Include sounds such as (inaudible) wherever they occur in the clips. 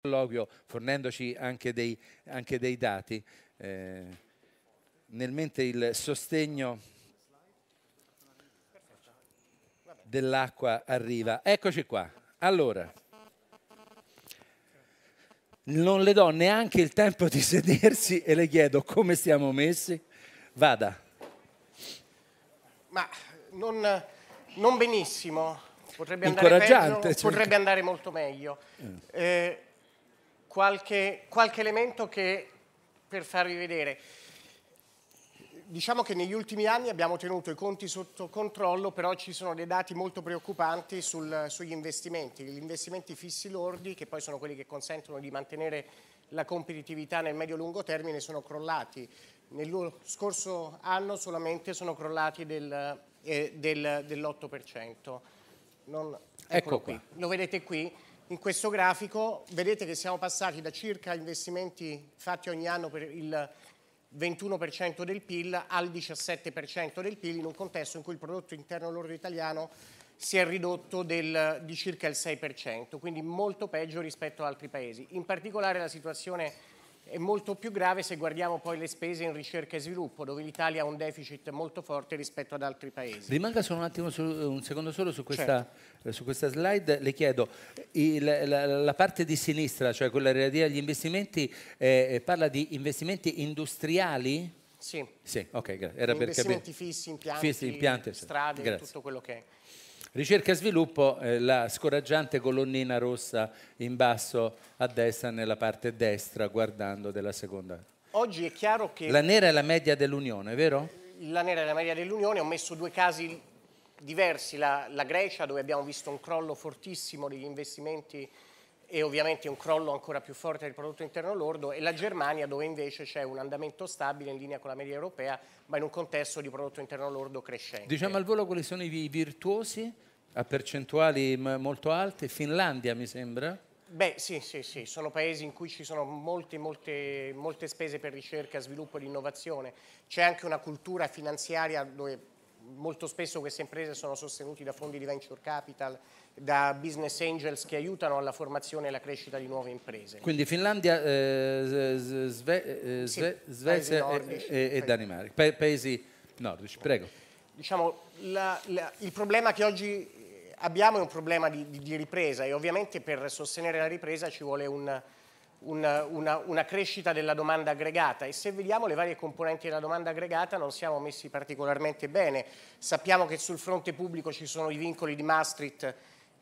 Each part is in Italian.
colloquio, fornendoci anche dei, anche dei dati, eh, nel mente il sostegno dell'acqua arriva. Eccoci qua. Allora, non le do neanche il tempo di (laughs) sedersi e le chiedo come siamo messi. Vada. Ma non, non benissimo, potrebbe andare, peggio, potrebbe certo. andare molto meglio. Eh, eh qualche, qualche elemento che, per farvi vedere. Diciamo che negli ultimi anni abbiamo tenuto i conti sotto controllo, però ci sono dei dati molto preoccupanti sul, sugli investimenti, gli investimenti fissi lordi, che poi sono quelli che consentono di mantenere la competitività nel medio-lungo termine, sono crollati. Nello scorso anno solamente sono crollati del, eh, del, dell'8%. Non, ecco qui, lo vedete qui in questo grafico vedete che siamo passati da circa investimenti fatti ogni anno per il 21% del PIL al 17% del PIL in un contesto in cui il prodotto interno lordo italiano si è ridotto del, di circa il 6%, quindi molto peggio rispetto ad altri paesi. In particolare la situazione è molto più grave se guardiamo poi le spese in ricerca e sviluppo, dove l'Italia ha un deficit molto forte rispetto ad altri paesi. Rimanga solo un attimo, eh, un secondo solo su questa, certo. Eh, su questa slide. Le chiedo, il, la, la, parte di sinistra, cioè quella relativa agli investimenti, eh, eh parla di investimenti industriali? Sì. Sì, ok, grazie. Era investimenti per fissi, impianti, fissi, impianti strade, grazie. tutto quello che è. Ricerca e sviluppo, eh, la scoraggiante colonnina rossa in basso a destra, nella parte destra, guardando della seconda. Oggi è chiaro che... La nera è la media dell'Unione, vero? La nera è la media dell'Unione, ho messo due casi diversi, la, la Grecia dove abbiamo visto un crollo fortissimo degli investimenti e ovviamente un crollo ancora più forte del prodotto interno lordo e la Germania dove invece c'è un andamento stabile in linea con la media europea ma in un contesto di prodotto interno lordo crescente. Diciamo al volo quali sono i virtuosi a percentuali molto alte, Finlandia mi sembra? Beh sì, sì, sì, sono paesi in cui ci sono molte, molte, molte spese per ricerca, sviluppo e innovazione, c'è anche una cultura finanziaria dove molto spesso queste imprese sono sostenute da fondi di venture capital da business angels che aiutano alla formazione e alla crescita di nuove imprese. Quindi Finlandia, eh, Sve, eh, Sve, sì, Svezia e, e, Danimarca, pa paesi nordici, prego. Diciamo, la, la, il problema che oggi abbiamo è un problema di, di, di, ripresa e ovviamente per sostenere la ripresa ci vuole un, un, una, una, crescita della domanda aggregata e se vediamo le varie componenti della domanda aggregata non siamo messi particolarmente bene. Sappiamo che sul fronte pubblico ci sono i vincoli di Maastricht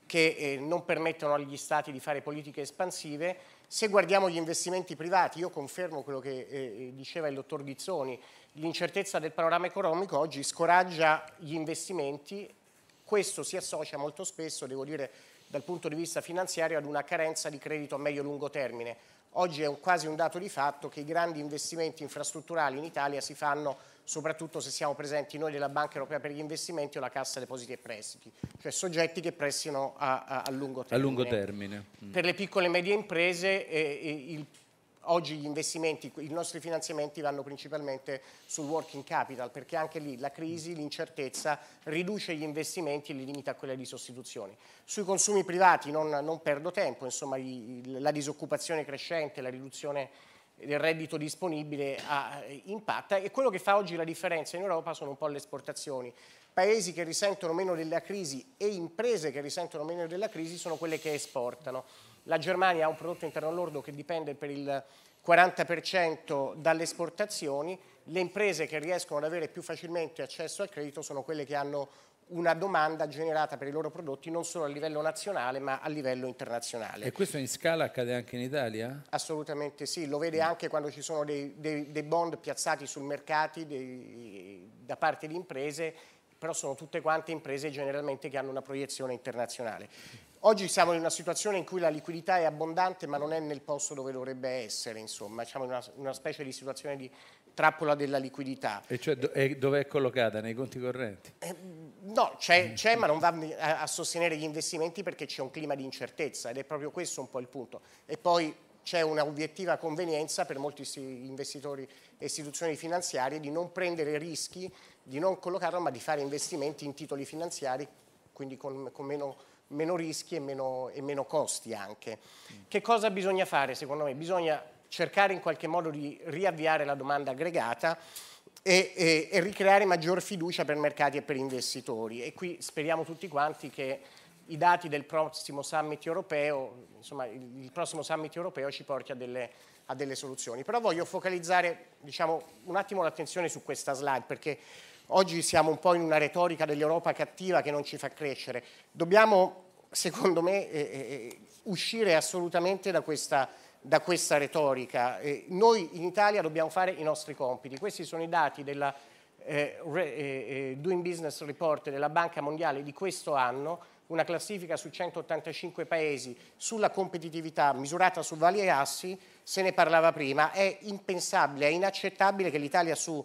che eh, non permettono agli stati di fare politiche espansive. Se guardiamo gli investimenti privati, io confermo quello che eh, eh, diceva il dottor Ghizzoni, l'incertezza del panorama economico oggi scoraggia gli investimenti, questo si associa molto spesso, devo dire, dal punto di vista finanziario ad una carenza di credito a medio-lungo termine. Oggi è un, quasi un dato di fatto che i grandi investimenti infrastrutturali in Italia si fanno soprattutto se siamo presenti noi della Banca Europea per gli investimenti o la Cassa Depositi e Prestiti, cioè soggetti che prestino a, a, a, lungo termine. A lungo termine. Mm. Per le piccole e medie imprese eh, eh, il Oggi gli investimenti, i nostri finanziamenti vanno principalmente sul working capital perché anche lì la crisi, l'incertezza riduce gli investimenti e li limita a quelle di sostituzione. Sui consumi privati non, non perdo tempo, insomma, la disoccupazione crescente, la riduzione del reddito disponibile ha, eh, impatta e quello che fa oggi la differenza in Europa sono un po' le esportazioni. Paesi che risentono meno della crisi e imprese che risentono meno della crisi sono quelle che esportano. La Germania ha un prodotto interno lordo che dipende per il 40% dalle esportazioni, le imprese che riescono ad avere più facilmente accesso al credito sono quelle che hanno una domanda generata per i loro prodotti non solo a livello nazionale ma a livello internazionale. E questo in scala accade anche in Italia? Assolutamente sì, lo vede mm. anche quando ci sono dei, dei, dei bond piazzati sul mercato da parte di imprese però sono tutte quante imprese generalmente che hanno una proiezione internazionale. Oggi siamo in una situazione in cui la liquidità è abbondante ma non è nel posto dove dovrebbe essere, insomma, siamo in una, una specie di situazione di trappola della liquidità. E cioè do, dove è collocata? Nei conti correnti? Eh, no, c'è, ma non va a, a sostenere gli investimenti perché c'è un clima di incertezza ed è proprio questo un po' il punto. E poi c'è una obiettiva convenienza per molti investitori e istituzioni finanziarie di non prendere rischi di non collocarlo ma di fare investimenti in titoli finanziari, quindi con, con meno, meno, rischi e meno, e meno costi anche. Mm. Che cosa bisogna fare secondo me? Bisogna cercare in qualche modo di riavviare la domanda aggregata e, e, e ricreare maggior fiducia per mercati e per investitori e qui speriamo tutti quanti che i dati del prossimo summit europeo, insomma, il prossimo summit europeo ci porti a delle, a delle soluzioni. Però voglio focalizzare diciamo, un attimo l'attenzione su questa slide perché Oggi siamo un po' in una retorica dell'Europa cattiva che non ci fa crescere. Dobbiamo, secondo me, eh, eh, eh, uscire assolutamente da questa, da questa retorica. Eh, noi in Italia dobbiamo fare i nostri compiti. Questi sono i dati della eh, eh Doing Business Report della Banca Mondiale di questo anno una classifica su 185 paesi sulla competitività misurata su vari assi, se ne parlava prima, è impensabile, è inaccettabile che l'Italia su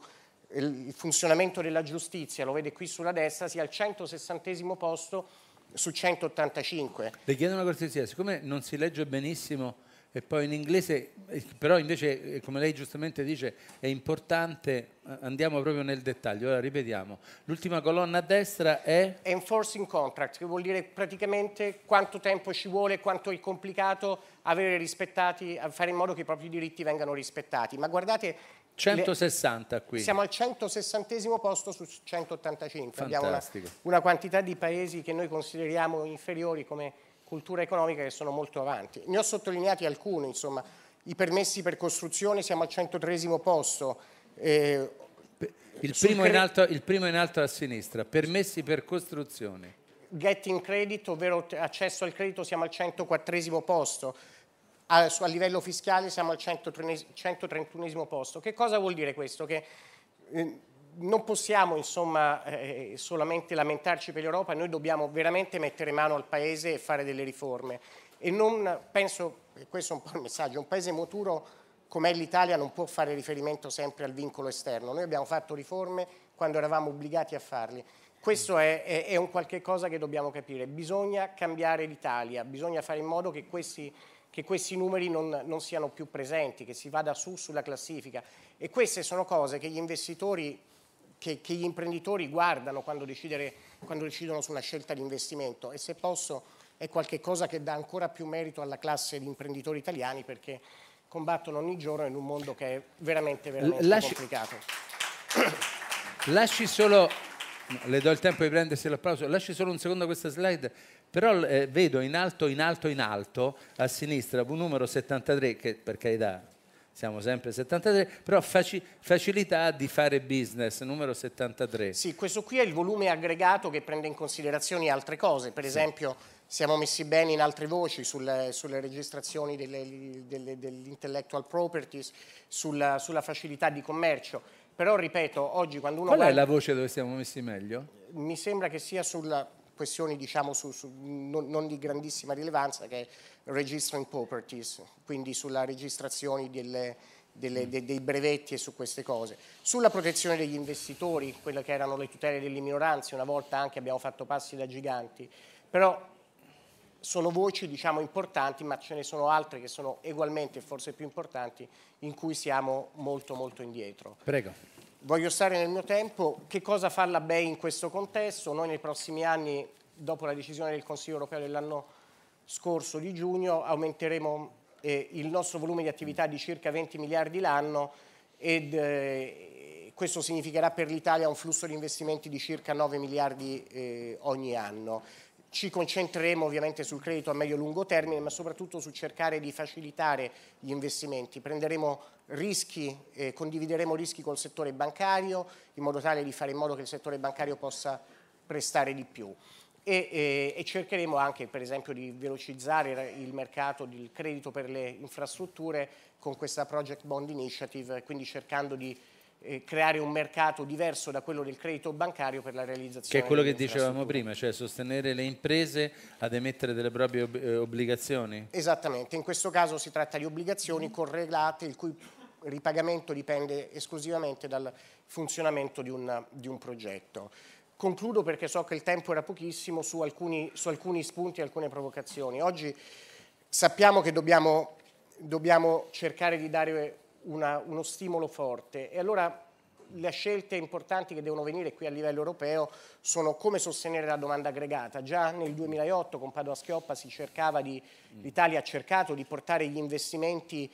il funzionamento della giustizia, lo vede qui sulla destra, sia al 160 posto su 185. Le chiedo una cortesia, siccome non si legge benissimo e poi in inglese, eh, però invece eh, come lei giustamente dice è importante, eh, andiamo proprio nel dettaglio, ora ripetiamo, l'ultima colonna a destra è... Enforcing contract, che vuol dire praticamente quanto tempo ci vuole, quanto è complicato avere rispettati, fare in modo che i propri diritti vengano rispettati, ma guardate 160 qui. Siamo al 160 posto su 185. Fantastico. Abbiamo una, una, quantità di paesi che noi consideriamo inferiori come cultura economica che sono molto avanti. Ne ho sottolineati alcuni, insomma, i permessi per costruzione siamo al 103 posto. Eh, il, primo alto, il primo in alto a sinistra, permessi per costruzione. Getting credit, ovvero accesso al credito, siamo al 104 posto a, a livello fiscale siamo al 131 posto. Che cosa vuol dire questo? Che eh, non possiamo insomma, eh, solamente lamentarci per l'Europa, noi dobbiamo veramente mettere mano al Paese e fare delle riforme. E non penso, e questo è un po' il messaggio, un Paese maturo come l'Italia non può fare riferimento sempre al vincolo esterno. Noi abbiamo fatto riforme quando eravamo obbligati a farle. Questo è, è, è un qualche cosa che dobbiamo capire. Bisogna cambiare l'Italia, bisogna fare in modo che questi che questi numeri non, non, siano più presenti, che si vada su sulla classifica. E queste sono cose che gli investitori, che, che gli imprenditori guardano quando, quando decidono su una scelta di investimento e se posso è qualcosa che dà ancora più merito alla classe di imprenditori italiani perché combattono ogni giorno in un mondo che è veramente, veramente Lasci... complicato. Lasci solo le do il tempo di prendersi l'applauso. Lasci solo un secondo questa slide, però eh, vedo in alto, in alto, in alto, a sinistra, un numero 73, che per carità siamo sempre 73, però faci facilità di fare business, numero 73. Sì, questo qui è il volume aggregato che prende in considerazione altre cose, per sì. esempio siamo messi bene in altre voci sul, sulle registrazioni delle, delle, dell'intellectual properties, sulla, sulla facilità di commercio però ripeto, oggi quando uno... Qual guarda... è la voce dove siamo messi meglio? Mi sembra che sia sulla questione, diciamo su, su, non, non, di grandissima rilevanza che è registering properties, quindi sulla registrazione delle, delle, mm. de, dei brevetti e su queste cose. Sulla protezione degli investitori, quelle che erano le tutele delle minoranze, una volta anche abbiamo fatto passi da giganti, però sono voci diciamo, importanti, ma ce ne sono altre che sono ugualmente, forse più importanti, in cui siamo molto molto indietro. Prego. Voglio stare nel mio tempo. Che cosa fa la BEI in questo contesto? Noi nei prossimi anni, dopo la decisione del Consiglio europeo dell'anno scorso di giugno, aumenteremo eh, il nostro volume di attività di circa 20 miliardi l'anno ed eh, questo significherà per l'Italia un flusso di investimenti di circa 9 miliardi eh, ogni anno. Ci concentreremo ovviamente sul credito a medio-lungo e termine, ma soprattutto su cercare di facilitare gli investimenti. Prenderemo rischi, eh, condivideremo rischi col settore bancario, in modo tale di fare in modo che il settore bancario possa prestare di più. E, e, eh, e, cercheremo anche per esempio di velocizzare il mercato del credito per le infrastrutture con questa Project Bond Initiative, quindi cercando di eh, creare un mercato diverso da quello del credito bancario per la realizzazione. Che è quello che dicevamo prima, cioè sostenere le imprese ad emettere delle proprie ob eh, obbligazioni. Esattamente, in questo caso si tratta di obbligazioni correlate il cui ripagamento dipende esclusivamente dal funzionamento di, una, di un progetto. Concludo perché so che il tempo era pochissimo su alcuni, su alcuni spunti e alcune provocazioni. Oggi sappiamo che dobbiamo, dobbiamo cercare di dare una, uno stimolo forte. E allora le scelte importanti che devono venire qui a livello europeo sono come sostenere la domanda aggregata. Già nel 2008 con Padova Schioppa l'Italia ha cercato di portare gli investimenti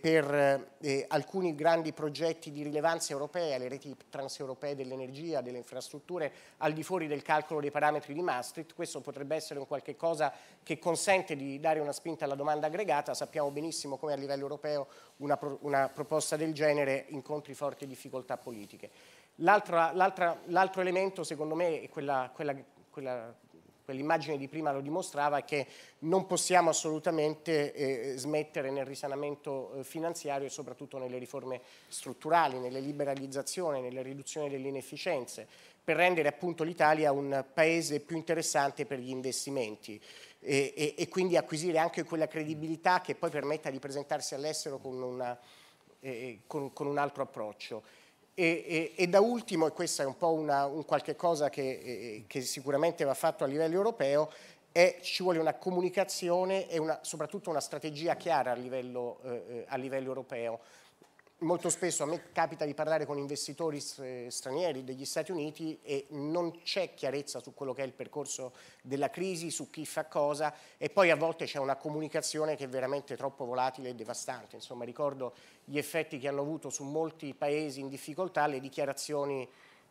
per eh, alcuni grandi progetti di rilevanza europea, le reti transeuropee dell'energia, delle infrastrutture, al di fuori del calcolo dei parametri di Maastricht, questo potrebbe essere un qualche cosa che consente di dare una spinta alla domanda aggregata, sappiamo benissimo come a livello europeo una, pro una proposta del genere incontri forti difficoltà politiche. L'altro elemento secondo me è quella, quella, quella quell'immagine di prima lo dimostrava, che non possiamo assolutamente eh, smettere nel risanamento eh, finanziario e soprattutto nelle riforme strutturali, nelle liberalizzazioni, nella riduzione delle inefficienze, per rendere appunto l'Italia un paese più interessante per gli investimenti. E, e, e, quindi acquisire anche quella credibilità che poi permetta di presentarsi all'estero con, eh, con, con un altro approccio. E, e, e, da ultimo, e questo è un po' una, un qualche cosa che, che, sicuramente va fatto a livello europeo, è, ci vuole una comunicazione e una, soprattutto una strategia chiara a livello, eh, eh a livello europeo molto spesso a me capita di parlare con investitori stranieri degli Stati Uniti e non c'è chiarezza su quello che è il percorso della crisi, su chi fa cosa e poi a volte c'è una comunicazione che è veramente troppo volatile e devastante. Insomma, ricordo gli effetti che hanno avuto su molti paesi in difficoltà le dichiarazioni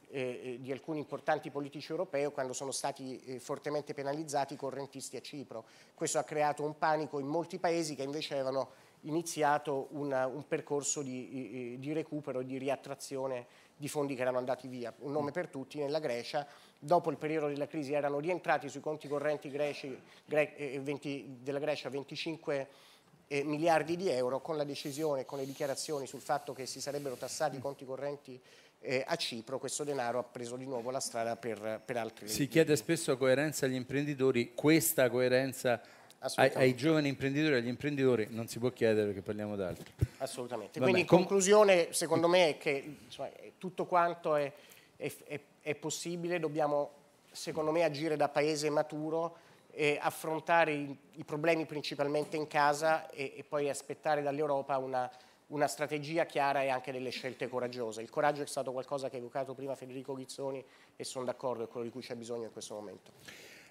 eh, eh di alcuni importanti politici europei quando sono stati eh, fortemente penalizzati i correntisti a Cipro. Questo ha creato un panico in molti paesi che invece avevano iniziato una, un percorso di, di recupero, di riattrazione di fondi che erano andati via, un nome per tutti, nella Grecia, dopo il periodo della crisi erano rientrati sui conti correnti greci, gre, 20, eh, della Grecia 25 eh, miliardi di euro, con la decisione, con le dichiarazioni sul fatto che si sarebbero tassati i conti correnti eh, a Cipro, questo denaro ha preso di nuovo la strada per, per altri. Si chiede spesso coerenza agli imprenditori, questa coerenza ai, ai, giovani imprenditori e agli imprenditori non si può chiedere perché parliamo d'altro. Assolutamente. Vabbè. Quindi in conclusione secondo me è che cioè, tutto quanto è, è, è, è possibile, dobbiamo secondo me agire da paese maturo affrontare i, i, problemi principalmente in casa e, e poi aspettare dall'Europa una, una, strategia chiara e anche delle scelte coraggiose. Il coraggio è stato qualcosa che ha evocato prima Federico Ghizzoni e sono d'accordo, è quello di cui c'è bisogno in questo momento.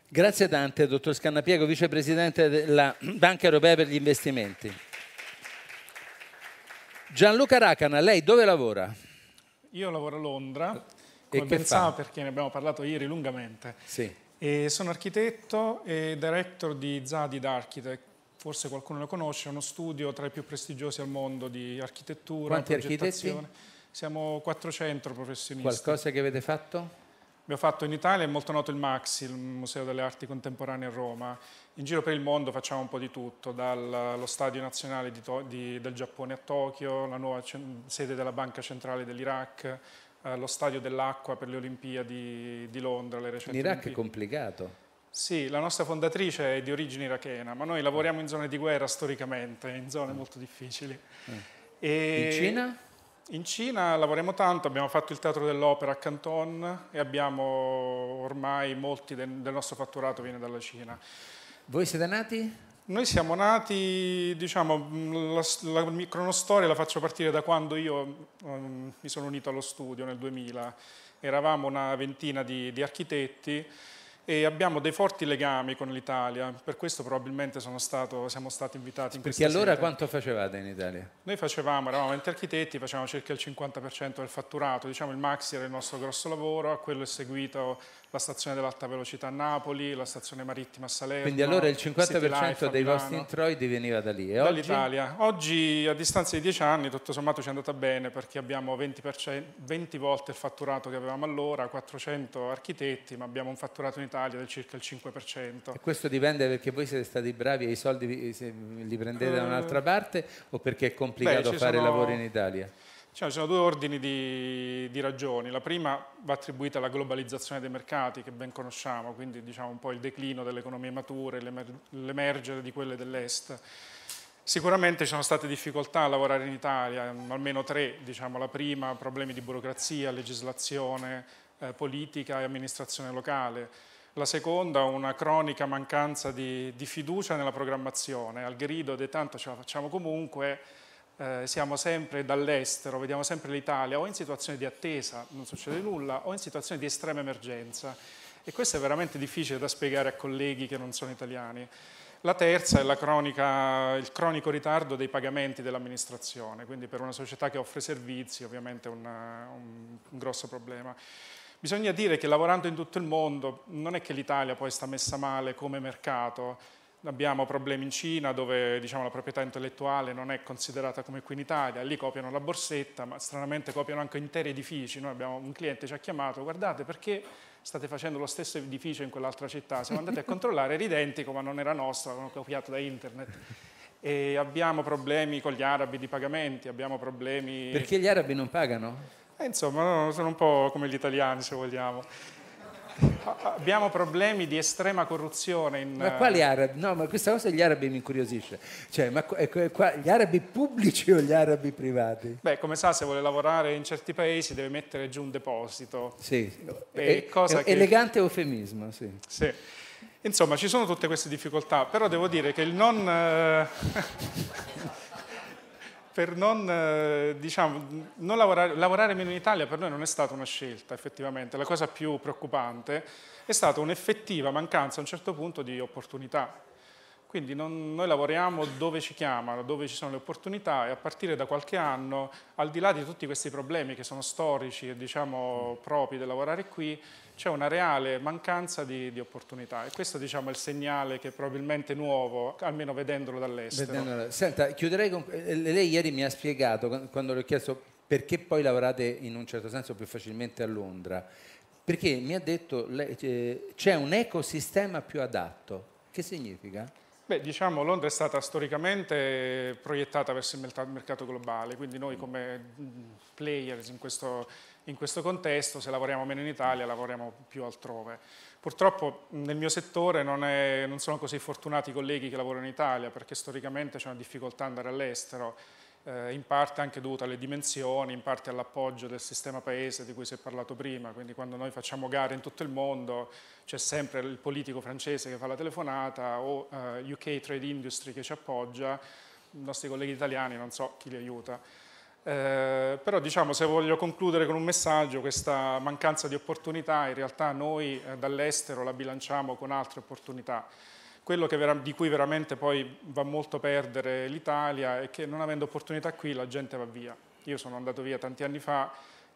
Grazie tante, dottor Scannapiego, vicepresidente della Banca Europea per gli investimenti. Gianluca Racana, lei dove lavora? Io lavoro a Londra, come e pensavo perché ne abbiamo parlato ieri lungamente. Sì. E sono architetto e director di Zadid Architect, forse qualcuno lo conosce, è uno studio tra i più prestigiosi al mondo di architettura, Quanti progettazione. Architetti? Siamo 400 professionisti. Qualcosa che avete fatto? Abbiamo fatto in Italia, è molto noto il Maxi, il Museo delle Arti Contemporanee a Roma. In giro per il mondo facciamo un po' di tutto, dallo Stadio Nazionale di, di, del Giappone a Tokyo, la nuova sede della Banca Centrale dell'Iraq, eh, lo Stadio dell'Acqua per le Olimpiadi di Londra. Le recenti L'Iraq è complicato. Sì, la nostra fondatrice è di origine irachena, ma noi lavoriamo in zone di guerra storicamente, in zone molto difficili. Mm. Eh. E... In Cina? In Cina lavoriamo tanto, abbiamo fatto il Teatro dell'Opera a Canton e abbiamo ormai molti del nostro fatturato viene dalla Cina. Voi siete nati? Noi siamo nati, diciamo, la, la, cronostoria la faccio partire da quando io um, mi sono unito allo studio nel 2000. Eravamo una ventina di, di architetti e abbiamo dei forti legami con l'Italia, per questo probabilmente stato, siamo stati invitati in Perché allora sera. quanto facevate in Italia? Noi facevamo, eravamo 20 architetti, facevamo circa il 50% del fatturato, diciamo il Maxi era il nostro grosso lavoro, a quello è seguito la stazione dell'alta velocità a Napoli, la stazione marittima a Salerno. Quindi allora il 50% dei vostri introiti veniva da lì. E Dall'Italia. Oggi? oggi? a distanza di 10 anni tutto sommato ci è andata bene perché abbiamo 20, 20 volte il fatturato che avevamo allora, 400 architetti, ma abbiamo un fatturato in Italia del circa il 5%. E questo dipende perché voi siete stati bravi e i soldi li prendete da eh. un'altra parte o perché è complicato Beh, fare sono... lavoro in Italia? Diciamo, ci sono due ordini di, di, ragioni. La prima va attribuita alla globalizzazione dei mercati che ben conosciamo, quindi diciamo, un po' il declino delle economie mature, l'emergere di quelle dell'est. Sicuramente ci sono state difficoltà a lavorare in Italia, mm, almeno tre, diciamo, la prima problemi di burocrazia, legislazione, eh, politica e amministrazione locale. La seconda, una cronica mancanza di, di fiducia nella programmazione, al grido di tanto ce la facciamo comunque, eh, siamo sempre dall'estero, vediamo sempre l'Italia o in situazione di attesa, non succede nulla, o in situazione di estrema emergenza. E questo è veramente difficile da spiegare a colleghi che non sono italiani. La terza è la cronica, il cronico ritardo dei pagamenti dell'amministrazione, quindi per una società che offre servizi ovviamente è un, un, un grosso problema. Bisogna dire che lavorando in tutto il mondo non è che l'Italia poi sta messa male come mercato, abbiamo problemi in Cina dove diciamo, la proprietà intellettuale non è considerata come qui in Italia, lì copiano la borsetta, ma stranamente copiano anche interi edifici. Noi abbiamo un cliente ci ha chiamato, guardate perché state facendo lo stesso edificio in quell'altra città, siamo andati a controllare, era identico ma non era nostro, l'hanno copiato da internet. E abbiamo problemi con gli arabi di pagamenti, abbiamo problemi... Perché gli arabi non pagano? Eh, insomma, sono un po' come gli italiani se vogliamo abbiamo problemi di estrema corruzione. In... Ma quali arabi? No, ma questa cosa degli arabi mi incuriosisce. Cioè, ma ecco, qua, gli arabi pubblici o gli arabi privati? Beh, come sa, se vuole lavorare in certi paesi deve mettere giù un deposito. Sì, e, cosa è, che... elegante eufemismo, sì. sì. Insomma, ci sono tutte queste difficoltà, però devo dire che il non... Eh per non, eh, diciamo, non lavorare, lavorare, meno in Italia per noi non è stata una scelta effettivamente, la cosa più preoccupante è stata un'effettiva mancanza a un certo punto di opportunità quindi non, noi lavoriamo dove ci chiamano, dove ci sono le opportunità e a partire da qualche anno, al di là di tutti questi problemi che sono storici e diciamo mm. propri del lavorare qui, c'è una reale mancanza di, di, opportunità e questo diciamo, è il segnale che è probabilmente nuovo, almeno vedendolo dall'estero. Senta, chiuderei con... Eh, eh, lei ieri mi ha spiegato, quando le ho chiesto perché poi lavorate in un certo senso più facilmente a Londra, perché mi ha detto che eh, c'è un ecosistema più adatto. Che significa? Beh, diciamo Londra è stata storicamente proiettata verso il mercato globale, quindi noi mm. come mm, players in questo, in questo contesto, se lavoriamo meno in Italia, lavoriamo più altrove. Purtroppo mm, nel mio settore non, è, non sono così fortunati i colleghi che lavorano in Italia, perché storicamente c'è una difficoltà ad andare all'estero, eh, in parte anche dovuta alle dimensioni, in parte all'appoggio del sistema paese di cui si è parlato prima, quindi quando noi facciamo gare in tutto il mondo c'è sempre il politico francese che fa la telefonata o eh, UK Trade Industry che ci appoggia, i nostri colleghi italiani non so chi li aiuta. Eh, però diciamo, se voglio concludere con un messaggio, questa mancanza di opportunità in realtà noi eh, dall'estero la bilanciamo con altre opportunità. Quello di cui veramente poi va molto a perdere l'Italia è che non avendo opportunità qui la gente va via. Io sono andato via tanti anni fa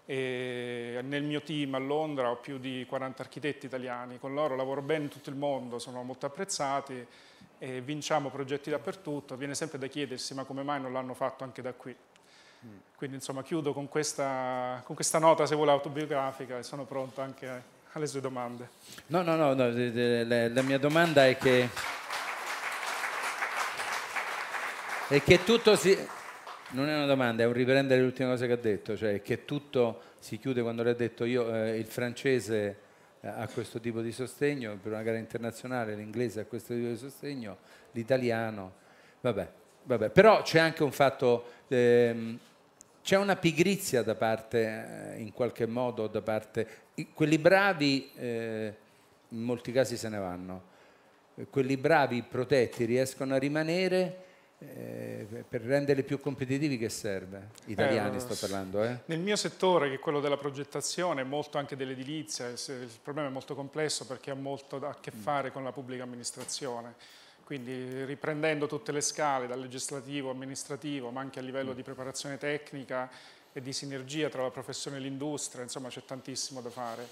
e nel mio team a Londra ho più di 40 architetti italiani, con loro lavoro bene in tutto il mondo, sono molto apprezzati e vinciamo progetti dappertutto, viene sempre da chiedersi ma come mai non l'hanno fatto anche da qui. Mm. Quindi insomma chiudo con questa, con questa nota se vuole autobiografica e sono pronto anche a alle sue domande. No, no, no, no la mia domanda è che... è che tutto si... Non è una domanda, è un riprendere l'ultima cosa che ha detto, cioè che tutto si chiude quando lei ha detto io, eh, il francese eh, ha questo tipo di sostegno per una gara internazionale, l'inglese ha questo tipo di sostegno, l'italiano, vabbè, vabbè. però c'è anche un fatto... Ehm, c'è una pigrizia da parte, eh, in qualche modo, da parte... Quelli bravi eh, in molti casi se ne vanno, eh, quelli bravi, protetti, riescono a rimanere eh, per renderli più competitivi che serve? Italiani eh, sto parlando. Eh? Nel mio settore, che è quello della progettazione, molto anche dell'edilizia, il problema è molto complesso perché ha molto a che mm. fare con la pubblica amministrazione quindi riprendendo tutte le scale, dal legislativo, amministrativo, ma anche a livello mm. di preparazione tecnica e di sinergia tra la professione e l'industria, insomma c'è tantissimo da fare.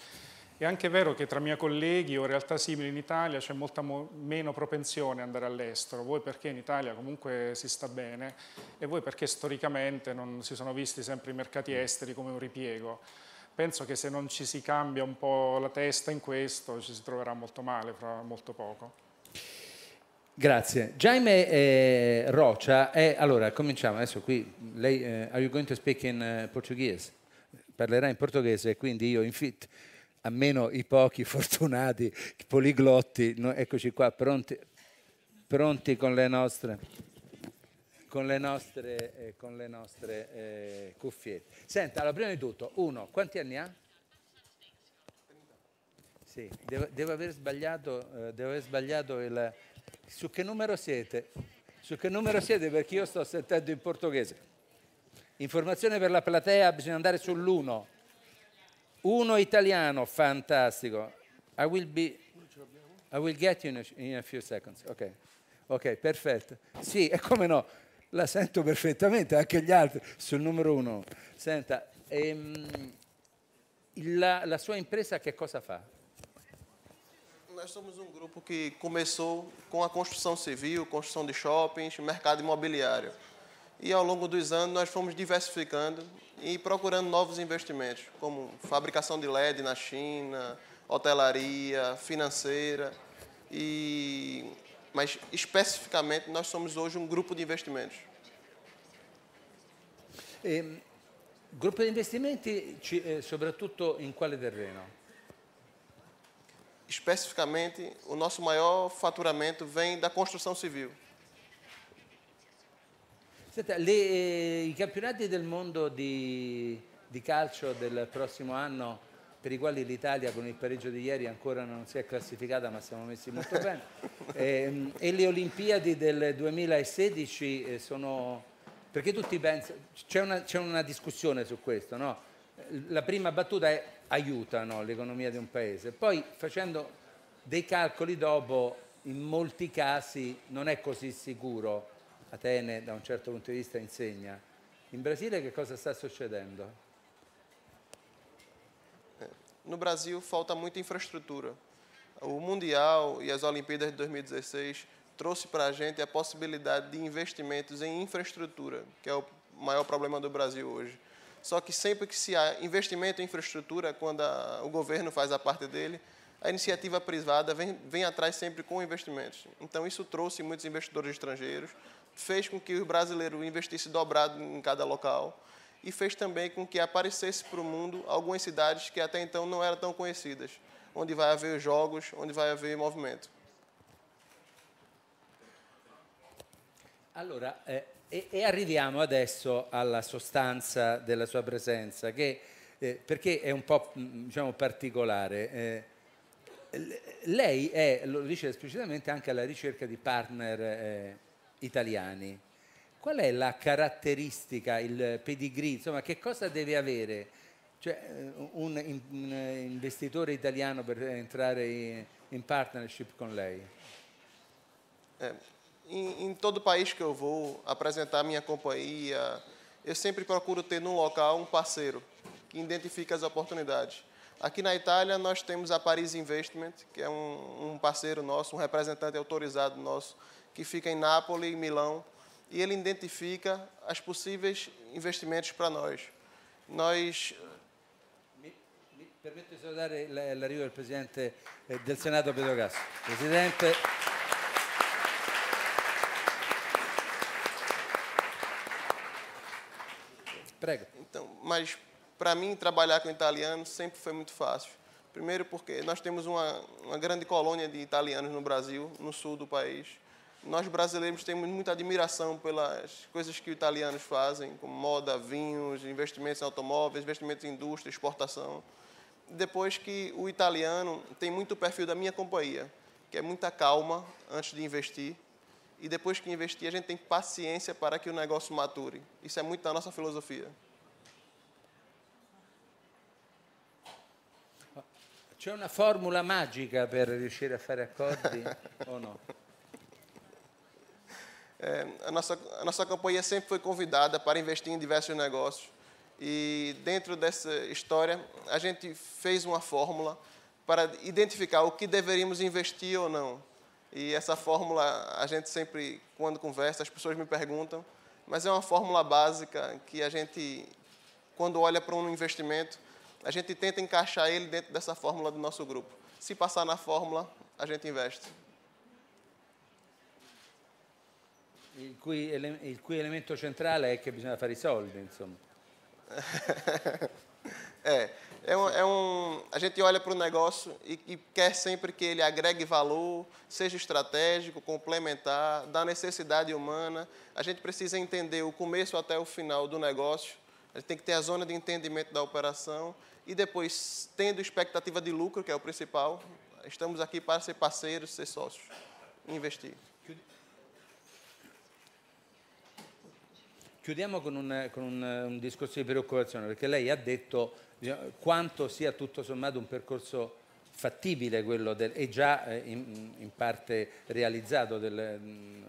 È anche vero che tra miei colleghi o realtà simili in Italia c'è molta mo meno propensione ad andare all'estero, voi perché in Italia comunque si sta bene e voi perché storicamente non si sono visti sempre i mercati esteri come un ripiego. Penso che se non ci si cambia un po' la testa in questo ci si troverà molto male fra molto poco. Grazie. Jaime eh, Rocha è, eh, allora cominciamo adesso qui, lei, eh, are you going to speak in uh, Portuguese? Parlerà in portoghese, quindi io in fit, a meno i pochi (laughs) fortunati, i poliglotti, no, eccoci qua, pronti, pronti con le nostre, con le nostre, eh, con le nostre eh, cuffiette. Senta, allora prima di tutto, uno, quanti anni ha? Sì, devo, devo aver sbagliato, devo aver sbagliato il su che numero siete? Su che numero siete? Perché io sto sentendo in portoghese. Informazione per la platea, bisogna andare sull'1. Uno italiano, fantastico. I will be... I will get you in a, in a few seconds. Ok, ok, perfetto. Sì, e come no, la sento perfettamente, anche gli altri, sul numero uno. Senta, ehm, la, la sua impresa che cosa fa? nós somos um grupo que começou com a construção civil, construção de shoppings, mercado imobiliário. E ao longo dos anos nós fomos diversificando e procurando novos investimentos, como fabricação de LED na China, hotelaria, financeira. E mas especificamente nós somos hoje um grupo de investimentos. Ehm, grupo de investimentos, eh, sobretudo em qual terreno? especificamente, o nosso maior faturamento vem da construção civil. Senta, le, eh, I campionati del mondo di, di calcio del prossimo anno, per i quali l'Italia con il pareggio di ieri ancora non si è classificata, ma siamo messi molto (laughs) bene, e, ehm, e le Olimpiadi del 2016 eh, sono... Perché tutti pensano, c'è una, una discussione su questo, no? la prima battuta è aiutano l'economia di un paese, poi facendo dei calcoli dopo in molti casi non è così sicuro. Atene da un certo punto di vista insegna. In Brasile che cosa sta succedendo? No Brasil falta muita infraestrutura. O Mundial e as Olimpíadas de 2016 trouxe para a gente a possibilidade de investimentos em infraestrutura, que é o maior problema do Brasil hoje. Só que sempre que se há investimento em infraestrutura, quando a, o governo faz a parte dele, a iniciativa privada vem, vem atrás sempre com investimentos. Então, isso trouxe muitos investidores estrangeiros, fez com que o brasileiro investisse dobrado em cada local e fez também com que aparecesse para o mundo algumas cidades que até então não eram tão conhecidas, onde vai haver jogos, onde vai haver movimento. Allora, eh, E, e, arriviamo adesso alla sostanza della sua presenza, che, eh, perché è un po' mm, diciamo, particolare. Eh, lei è, lo dice esplicitamente, anche alla ricerca di partner eh, italiani. Qual è la caratteristica, il pedigree, insomma, che cosa deve avere cioè, eh, un, un, investitore italiano per entrare in, in partnership con lei? Eh, em, em todo o país que eu vou apresentar minha companhia, eu sempre procuro ter num local um parceiro que identifica as oportunidades. Aqui na Itália, nós temos a Paris Investment, que é um, um parceiro nosso, um representante autorizado nosso, que fica em Nápoles, em Milão, e ele identifica as possíveis investimentos para nós. Nós Permetto di salutare l'arrivo del Presidente eh, del Senato Pedro Gas. Presidente, Prega. Então, mas para mim trabalhar com italiano sempre foi muito fácil. Primeiro porque nós temos uma, uma grande colônia de italianos no Brasil, no sul do país. Nós brasileiros temos muita admiração pelas coisas que os italianos fazem, como moda, vinhos, investimentos em automóveis, investimentos em indústria, exportação. Depois que o italiano tem muito o perfil da minha companhia, que é muita calma antes de investir e depois que investir, a gente tem paciência para que o negócio mature. Isso é muito da nossa filosofia. C'è una formula magica per riuscire a fare accordi ou não? (laughs) É, a, nossa, a nossa companhia sempre foi convidada para investir em diversos negócios. E dentro dessa história, a gente fez uma fórmula para identificar o que deveríamos investir ou não. E essa fórmula, a gente sempre, quando conversa, as pessoas me perguntam, mas é uma fórmula básica que a gente, quando olha para um investimento, a gente tenta encaixar ele dentro dessa fórmula do nosso grupo. Se passar na fórmula, a gente investe. O elemento central é que bisogna fazer i soldi, insomma. (laughs) gente olha para o negócio e, e, quer sempre que ele agregue valor, seja estratégico, complementar, da necessidade humana. A gente precisa entender o começo até o final do negócio. A gente tem que ter a zona de entendimento da operação e depois, tendo expectativa de lucro, que é o principal, estamos aqui para ser parceiros, ser sócios, investir. chiudiamo con, un, con un, un, discorso di preoccupazione, perché lei ha detto diciamo, quanto sia tutto sommato un percorso fattibile quello del, e già eh, in, in, parte realizzato del, mm,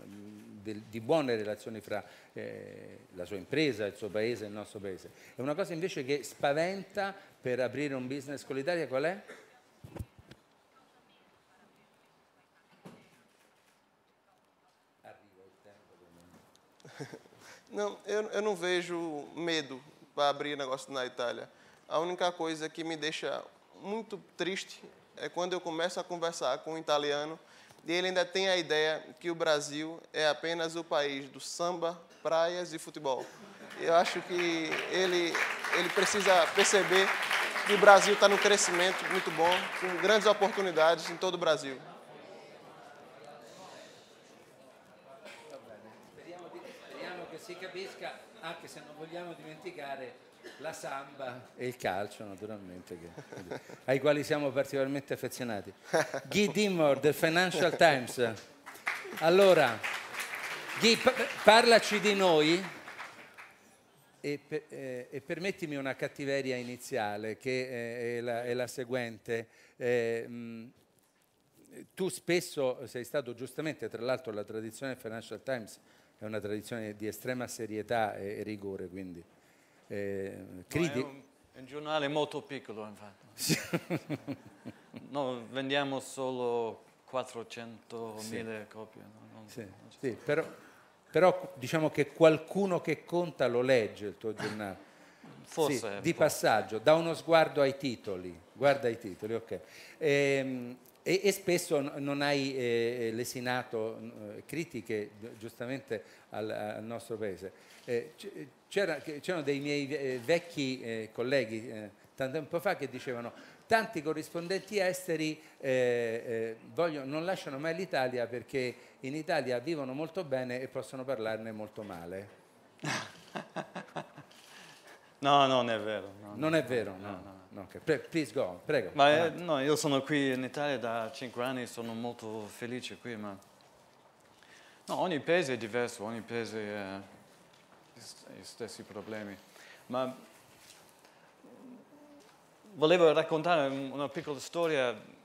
del, di buone relazioni fra eh, la sua impresa, il suo paese e il nostro paese. È una cosa invece che spaventa per aprire un business con l'Italia qual è? Não, eu, eu não vejo medo para abrir negócio na Itália. A única coisa que me deixa muito triste é quando eu começo a conversar com um italiano e ele ainda tem a ideia que o Brasil é apenas o país do samba, praias e futebol. Eu acho que ele, ele precisa perceber que o Brasil está no crescimento muito bom, com grandes oportunidades em todo o Brasil. arabesca, anche se non vogliamo dimenticare la samba e il calcio naturalmente che, ai quali siamo particolarmente affezionati Guy Dimmor del Financial Times allora Guy parlaci di noi e, eh, e, permettimi una cattiveria iniziale che eh, è, la, è, la, seguente eh, mh, tu spesso sei stato giustamente tra l'altro la tradizione Financial Times è una tradizione di estrema serietà e, e rigore, quindi eh, criti- no, un giornale molto piccolo, infatti. (laughs) Sì. no, vendiamo solo 400.000 sì. copie. No? Non, sì. Non sì. Però, però, diciamo che qualcuno che conta lo legge il tuo giornale. Forse. di passaggio, da uno sguardo ai titoli. Guarda i titoli, ok. Ehm, e, e spesso non hai eh, eh lesinato eh, critiche giustamente al, al nostro paese. Eh, c'erano dei miei eh, vecchi colleghi tanto tempo fa che dicevano tanti corrispondenti esteri voglio, non lasciano mai l'Italia perché in Italia vivono molto bene e possono parlarne molto male. (laughs) no, non è vero. No, non, non è vero, no. no. no. Okay. Pre- please go, prego. Ma, eh, no, io sono qui in Italia da 5 anni, sono molto felice qui, ma no, ogni paese è diverso, ogni paese ha eh, gli stessi problemi. Ma volevo raccontare una piccola storia.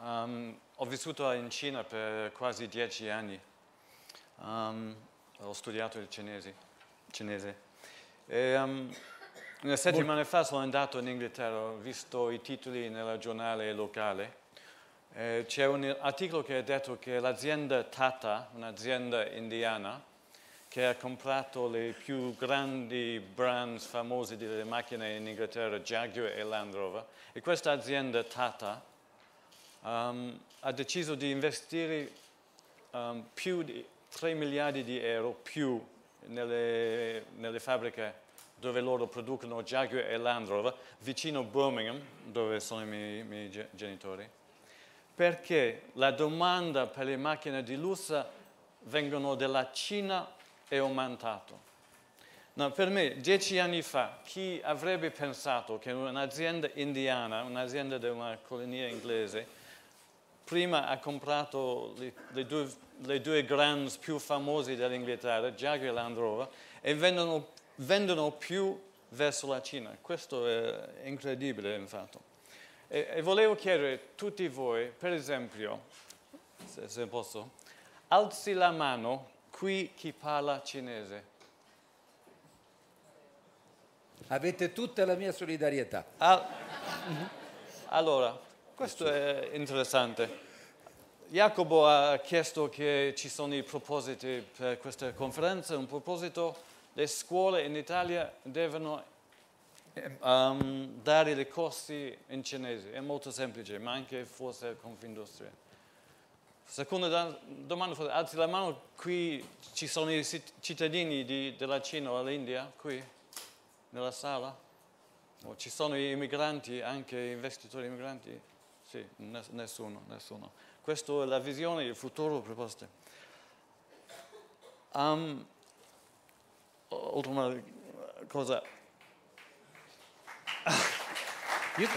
Um, ho vissuto in Cina per quasi 10 anni. Um, ho studiato il cinese. cinese. E, um, una settimana fa sono andato in Inghilterra, ho visto i titoli nel giornale locale. Eh, c'è un articolo che ha detto che l'azienda Tata, un'azienda indiana, che ha comprato le più grandi brands famose delle macchine in Inghilterra, Jaguar e Land Rover, e questa azienda Tata um, ha deciso di investire um, più di 3 miliardi di euro più nelle, nelle fabbriche dove loro producono Jaguar e Land Rover, vicino a Birmingham, dove sono i miei, miei genitori, perché la domanda per le macchine di lusso vengono dalla Cina è aumentata. No, per me, dieci anni fa, chi avrebbe pensato che un'azienda indiana, un'azienda di una colonia inglese, prima ha comprato le, le, due, le due grandi più famose dell'Inghilterra, Jaguar e Land Rover, e vendono vendono più verso la Cina. Questo è incredibile, infatti. E, e volevo chiedere a tutti voi, per esempio, se, se posso, alzi la mano qui chi parla cinese. Avete tutta la mia solidarietà. Ah, allora, questo è interessante. Jacopo ha chiesto che ci sono i propositi per questa conferenza, un proposito le scuole in Italia devono um, dare le costi in cinese, è molto semplice, ma anche forse Confindustria. Seconda domanda, forse, alzi la mano, qui ci sono i cittadini di, della Cina o dell'India, qui, nella sala? O ci sono i migranti, anche gli investitori migranti? Sì, nessuno, nessuno. Questa è la visione, il futuro proposto. Um, ehm, ultima cosa. You,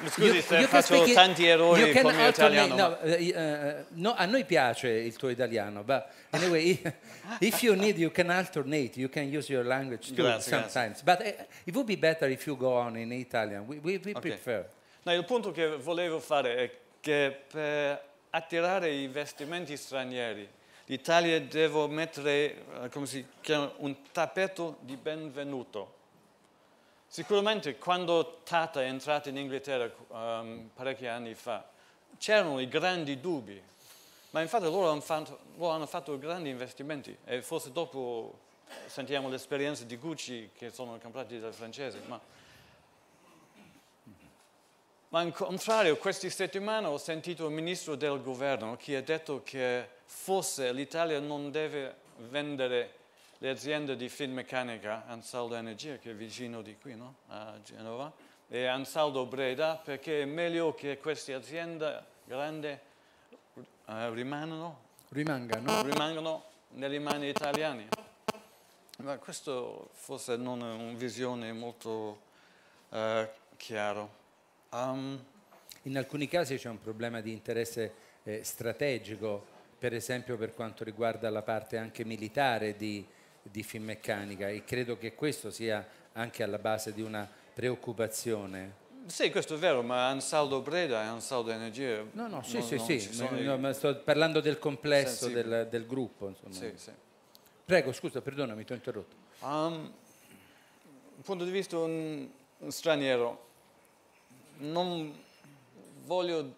Mi scusi you, se you faccio speak, tanti errori con il italiano. No, uh, no, a noi piace il tuo italiano, ma anyway, (laughs) if you need, you can alternate, you can use your language too grazie, sometimes. Grazie. But uh, it would be better if you go on in Italian. We, we, we okay. prefer. No, il punto che volevo fare è che per attirare i vestimenti stranieri l'Italia deve mettere eh, chiama, un tappeto di benvenuto. Sicuramente quando Tata è entrata in Inghilterra um, parecchi anni fa, c'erano i grandi dubbi, ma infatti loro hanno fatto, loro hanno fatto grandi investimenti e forse dopo sentiamo l'esperienza di Gucci che sono comprati dai francesi, ma ma in contrario, questa settimana ho sentito il ministro del governo che ha detto che forse l'Italia non deve vendere le aziende di Finmeccanica, Ansaldo Energia, che è vicino di qui, no? a Genova, e Ansaldo Breda, perché è meglio che queste aziende grandi uh, rimangano, rimangano. rimangano nelle mani italiane. Ma questo forse non è una visione molto uh, chiara. Um, in alcuni casi c'è un problema di interesse eh, strategico, per esempio per quanto riguarda la parte anche militare di, di Finmeccanica e credo che questo sia anche alla base di una preoccupazione. Sì, questo è vero, ma Ansaldo Breda e Ansaldo Energia... No, no, sì, non, sì, non sì, sono... no, ma sto parlando del complesso del, del, gruppo. Sì, sì. Prego, scusa, perdonami, ti ho interrotto. Um, punto di vista un, un straniero, non voglio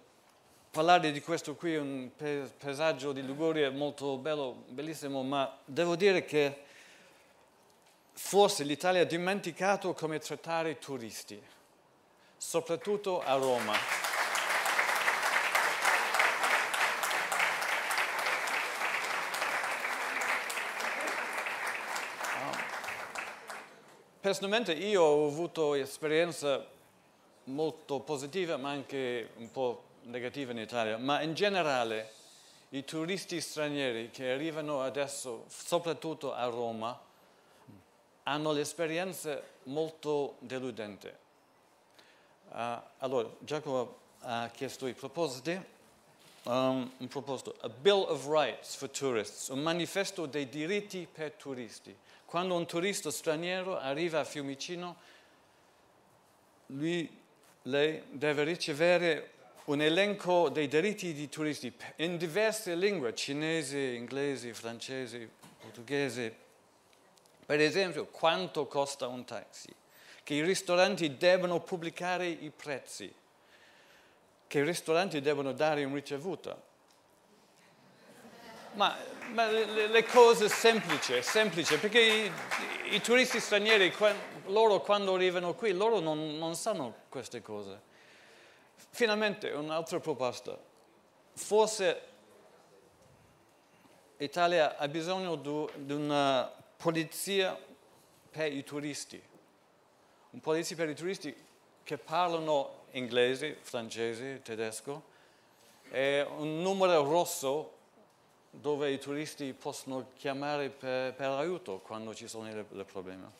parlare di questo qui, un paesaggio di Liguria molto bello, bellissimo, ma devo dire che forse l'Italia ha dimenticato come trattare i turisti, soprattutto a Roma. Ah. Personalmente io ho avuto esperienza molto positiva ma anche un po' negativa in Italia, ma in generale i turisti stranieri che arrivano adesso, soprattutto a Roma, hanno l'esperienza molto deludente. Uh, allora, Giacomo ha chiesto i propositi. Um, un proposito, a Bill of Rights for Tourists, un manifesto dei diritti per turisti. Quando un turista straniero arriva a Fiumicino, lui lei deve ricevere un elenco dei diritti di turisti in diverse lingue, cinese, inglese, francese, portoghese. Per esempio, quanto costa un taxi? Che i ristoranti devono pubblicare i prezzi, che i ristoranti devono dare in ricevuta. Ma, ma le, le, cose semplici, semplici, perché i, i turisti stranieri, loro quando arrivano qui, loro non, non sanno queste cose. Finalmente un'altra proposta. Forse l'Italia ha bisogno di una polizia per i turisti. Un polizia per i turisti che parlano inglese, francese, tedesco. E un numero rosso dove i turisti possono chiamare per, per aiuto quando ci sono dei problemi.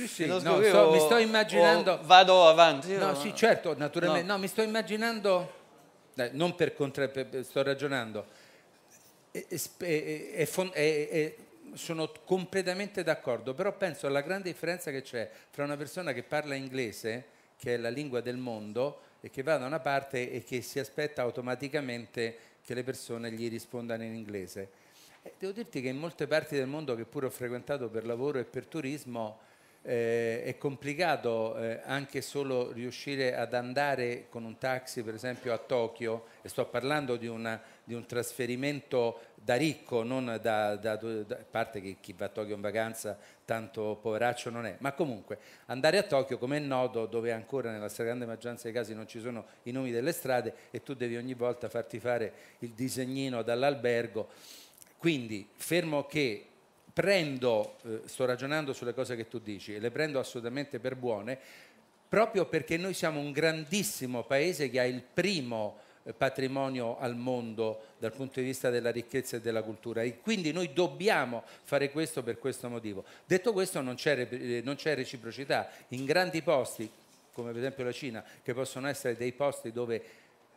Sì, sì, no, scrivevo, so, mi sto oh, immaginando... Vado avanti. No, sì, certo, naturalmente. No, no mi sto immaginando... Dai, non per contra... sto ragionando. È, è, è, sono completamente d'accordo, però penso alla grande differenza che c'è tra una persona che parla inglese, che è la lingua del mondo, e che va da una parte e che si aspetta automaticamente che le persone gli rispondano in inglese. devo dirti che in molte parti del mondo che pure ho frequentato per lavoro e per turismo, eh, è complicato eh, anche solo riuscire ad andare con un taxi per esempio a Tokyo e sto parlando di, una, di un trasferimento da ricco non da, da, da parte che chi va a Tokyo in vacanza tanto poveraccio non è ma comunque andare a Tokyo come è noto dove ancora nella stragrande maggioranza dei casi non ci sono i nomi delle strade e tu devi ogni volta farti fare il disegnino dall'albergo quindi fermo che prendo, eh, sto ragionando sulle cose che tu dici e le prendo assolutamente per buone, proprio perché noi siamo un grandissimo paese che ha il primo eh, patrimonio al mondo dal punto di vista della ricchezza e della cultura e quindi noi dobbiamo fare questo per questo motivo. Detto questo non c'è, eh, non c'è reciprocità, in grandi posti come per esempio la Cina, che possono essere dei posti dove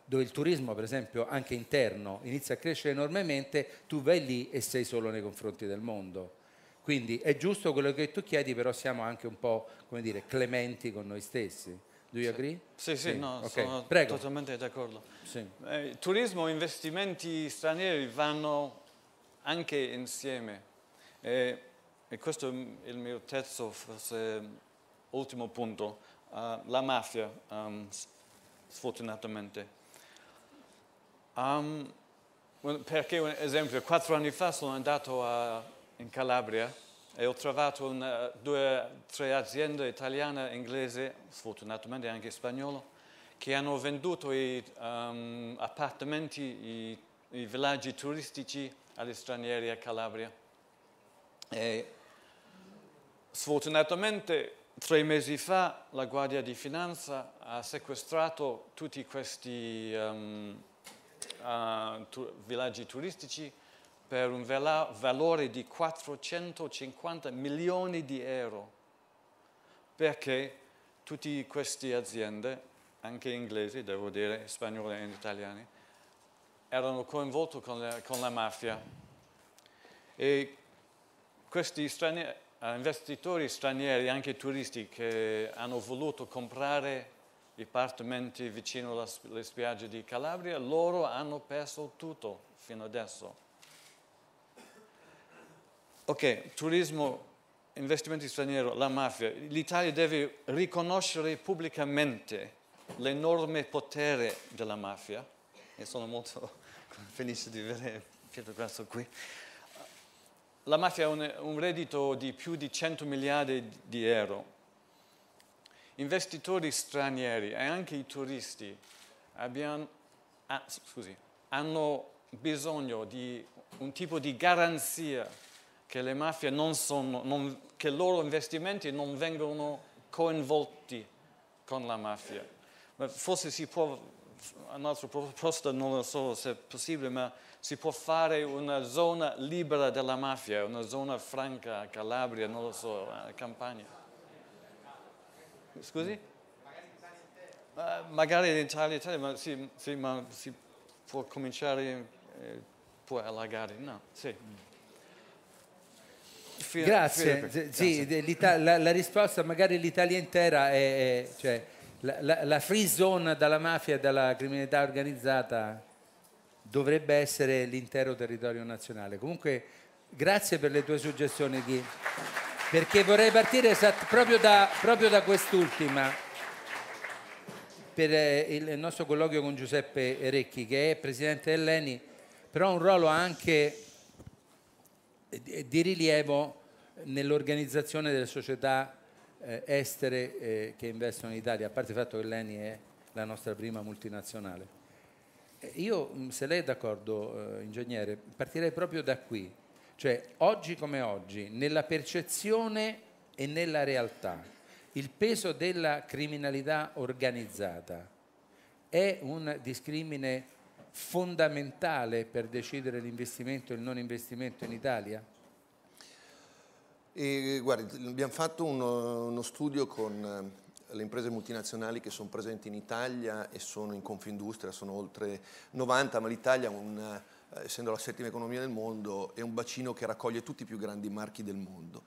dove il turismo, per esempio, anche interno, inizia a crescere enormemente, tu vai lì e sei solo nei confronti del mondo. Quindi è giusto quello che tu chiedi, però siamo anche un po', come dire, clementi con noi stessi. Do you agree? Sì, sì, sì. no, okay. sono Prego. totalmente d'accordo. Sì. Eh, turismo e investimenti stranieri vanno anche insieme. Eh, e questo è il mio terzo, forse ultimo punto. Uh, la mafia, um, sfortunatamente. Um, perché, un esempio, quattro anni fa sono andato a, in Calabria e ho trovato una, eh, due, tre aziende italiane, e inglese, sfortunatamente anche spagnolo, che hanno venduto i um, appartamenti, i, i, villaggi turistici agli stranieri a Calabria. E sfortunatamente tre mesi fa la Guardia di Finanza ha sequestrato tutti questi... Um, uh, tu villaggi turistici per un valore di 450 milioni di euro, perché tutte queste aziende, anche inglesi, devo dire, spagnole e italiane, erano coinvolte con, con la, mafia. E questi stranieri, investitori stranieri, anche turisti, che hanno voluto comprare appartamenti vicino alle spiagge di Calabria, loro hanno perso tutto fino adesso. Ok, turismo, investimenti stranieri, la mafia. L'Italia deve riconoscere pubblicamente l'enorme potere della mafia. E sono molto (laughs) felice di vedere Pietro Grasso qui. La mafia ha un, un reddito di più di 100 miliardi di euro investitori stranieri e anche i turisti abbiano, ah, scusi, hanno bisogno di un tipo di garanzia che le mafie non sono, non, che i loro investimenti non vengono coinvolti con la mafia. Ma forse si può, un'altra proposta, non lo so se è possibile, ma si può fare una zona libera della mafia, una zona franca, Calabria, non lo so, eh, Campania. Scusi? Magari l'Italia intera. ma, sì, sì, ma si può cominciare, eh, può allargare, no, sì. Fir Grazie, sì, La, la, risposta magari l'Italia intera è, è cioè, la, la, la, free zone dalla mafia e dalla criminalità organizzata dovrebbe essere l'intero territorio nazionale. Comunque, grazie per le tue suggestioni, Ghi perché vorrei partire proprio da, proprio da quest'ultima per eh, il nostro colloquio con Giuseppe Recchi che è presidente dell'ENI però ha un ruolo anche eh, di rilievo nell'organizzazione delle società eh, estere che investono in Italia a parte il fatto che l'ENI è la nostra prima multinazionale io se lei è d'accordo ingegnere partirei proprio da qui cioè, oggi come oggi, nella percezione e nella realtà, il peso della criminalità organizzata è un discrimine fondamentale per decidere l'investimento e il non investimento in Italia? E, guardi, abbiamo fatto uno, uno studio con eh, le imprese multinazionali che sono presenti in Italia e sono in Confindustria, sono oltre 90, ma l'Italia è un, eh, essendo la settima economia del mondo, è un bacino che raccoglie tutti i più grandi marchi del mondo.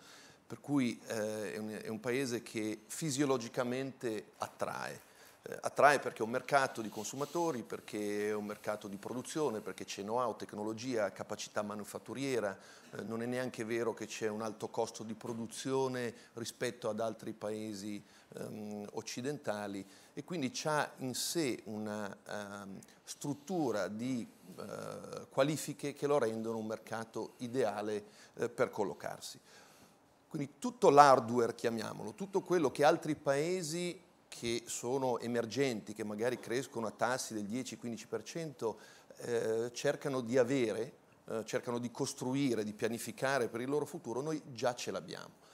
Per cui eh, è, un, è un paese che fisiologicamente attrae eh, attrae perché è un mercato di consumatori, perché è un mercato di produzione, perché c'è know-how, tecnologia, capacità manufatturiera, eh, non è neanche vero che c'è un alto costo di produzione rispetto ad altri paesi ehm, occidentali e quindi ha in sé una ehm, struttura di eh, qualifiche che lo rendono un mercato ideale eh, per collocarsi. Quindi tutto l'hardware, chiamiamolo, tutto quello che altri paesi che sono emergenti, che magari crescono a tassi del 10-15%, eh, cercano di avere, eh, cercano di costruire, di pianificare per il loro futuro, noi già ce l'abbiamo.